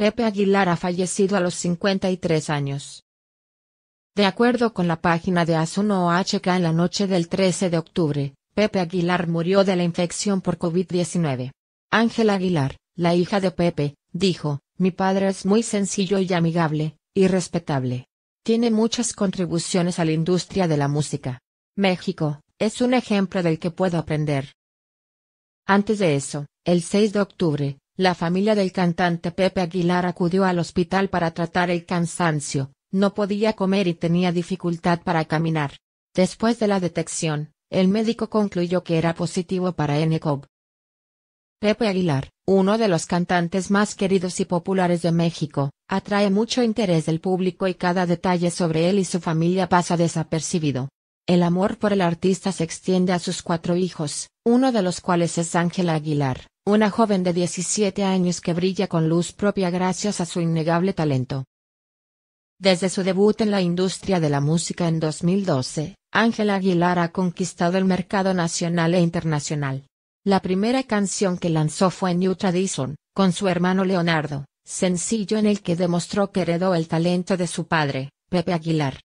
Pepe Aguilar ha fallecido a los 53 años. De acuerdo con la página de asuno OHK en la noche del 13 de octubre, Pepe Aguilar murió de la infección por COVID-19. Ángela Aguilar, la hija de Pepe, dijo, mi padre es muy sencillo y amigable, y respetable. Tiene muchas contribuciones a la industria de la música. México, es un ejemplo del que puedo aprender. Antes de eso, el 6 de octubre, la familia del cantante Pepe Aguilar acudió al hospital para tratar el cansancio, no podía comer y tenía dificultad para caminar. Después de la detección, el médico concluyó que era positivo para NCOV. Pepe Aguilar, uno de los cantantes más queridos y populares de México, atrae mucho interés del público y cada detalle sobre él y su familia pasa desapercibido. El amor por el artista se extiende a sus cuatro hijos, uno de los cuales es Ángela Aguilar, una joven de 17 años que brilla con luz propia gracias a su innegable talento. Desde su debut en la industria de la música en 2012, Ángela Aguilar ha conquistado el mercado nacional e internacional. La primera canción que lanzó fue New Tradition, con su hermano Leonardo, sencillo en el que demostró que heredó el talento de su padre, Pepe Aguilar.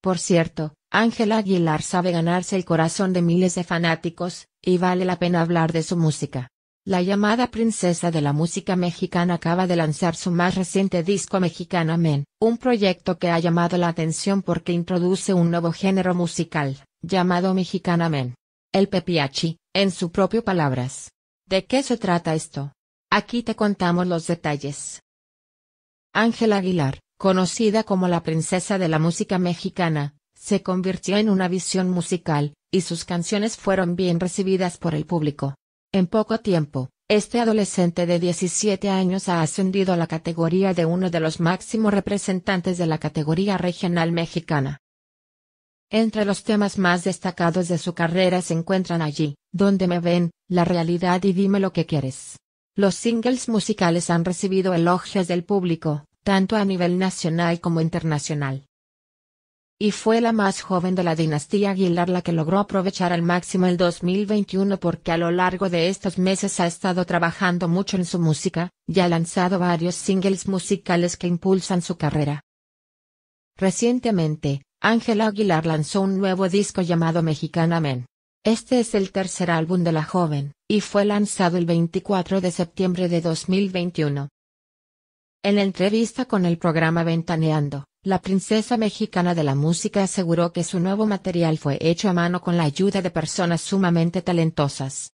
Por cierto, Ángela Aguilar sabe ganarse el corazón de miles de fanáticos, y vale la pena hablar de su música. La llamada princesa de la música mexicana acaba de lanzar su más reciente disco Mexicana Men, un proyecto que ha llamado la atención porque introduce un nuevo género musical, llamado Mexicana Men. El pepiachi, en su propio palabras. ¿De qué se trata esto? Aquí te contamos los detalles. Ángela Aguilar, conocida como la princesa de la música mexicana, se convirtió en una visión musical, y sus canciones fueron bien recibidas por el público. En poco tiempo, este adolescente de 17 años ha ascendido a la categoría de uno de los máximos representantes de la categoría regional mexicana. Entre los temas más destacados de su carrera se encuentran allí, Donde me ven, La realidad y Dime lo que quieres. Los singles musicales han recibido elogios del público, tanto a nivel nacional como internacional y fue la más joven de la dinastía Aguilar la que logró aprovechar al máximo el 2021 porque a lo largo de estos meses ha estado trabajando mucho en su música, y ha lanzado varios singles musicales que impulsan su carrera. Recientemente, Ángela Aguilar lanzó un nuevo disco llamado Mexicana Men. Este es el tercer álbum de la joven, y fue lanzado el 24 de septiembre de 2021. En la entrevista con el programa Ventaneando, la princesa mexicana de la música aseguró que su nuevo material fue hecho a mano con la ayuda de personas sumamente talentosas.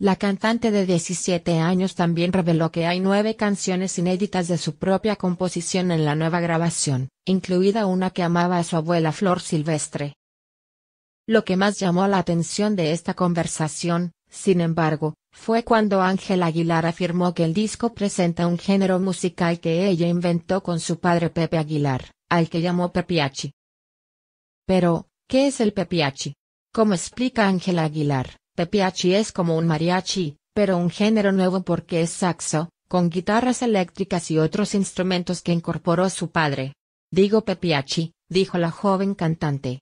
La cantante de 17 años también reveló que hay nueve canciones inéditas de su propia composición en la nueva grabación, incluida una que amaba a su abuela Flor Silvestre. Lo que más llamó la atención de esta conversación, sin embargo, fue cuando Ángel Aguilar afirmó que el disco presenta un género musical que ella inventó con su padre Pepe Aguilar, al que llamó Pepiachi. Pero, ¿qué es el Pepiachi? Como explica Ángel Aguilar, Pepiachi es como un mariachi, pero un género nuevo porque es saxo, con guitarras eléctricas y otros instrumentos que incorporó su padre. Digo Pepiachi, dijo la joven cantante,